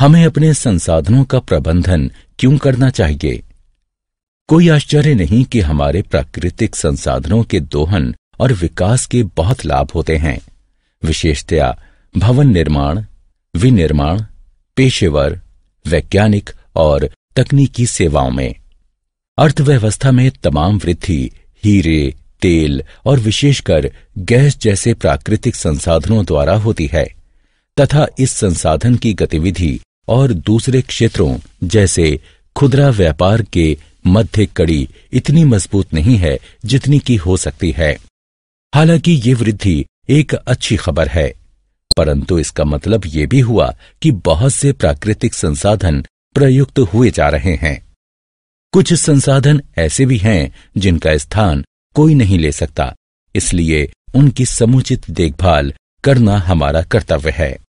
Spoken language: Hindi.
हमें अपने संसाधनों का प्रबंधन क्यों करना चाहिए कोई आश्चर्य नहीं कि हमारे प्राकृतिक संसाधनों के दोहन और विकास के बहुत लाभ होते हैं विशेषतया भवन निर्माण विनिर्माण पेशेवर वैज्ञानिक और तकनीकी सेवाओं में अर्थव्यवस्था में तमाम वृद्धि हीरे तेल और विशेषकर गैस जैसे प्राकृतिक संसाधनों द्वारा होती है तथा इस संसाधन की गतिविधि और दूसरे क्षेत्रों जैसे खुदरा व्यापार के मध्य कड़ी इतनी मजबूत नहीं है जितनी की हो सकती है हालांकि ये वृद्धि एक अच्छी खबर है परंतु इसका मतलब ये भी हुआ कि बहुत से प्राकृतिक संसाधन प्रयुक्त हुए जा रहे हैं कुछ संसाधन ऐसे भी हैं जिनका स्थान कोई नहीं ले सकता इसलिए उनकी समुचित देखभाल करना हमारा कर्तव्य है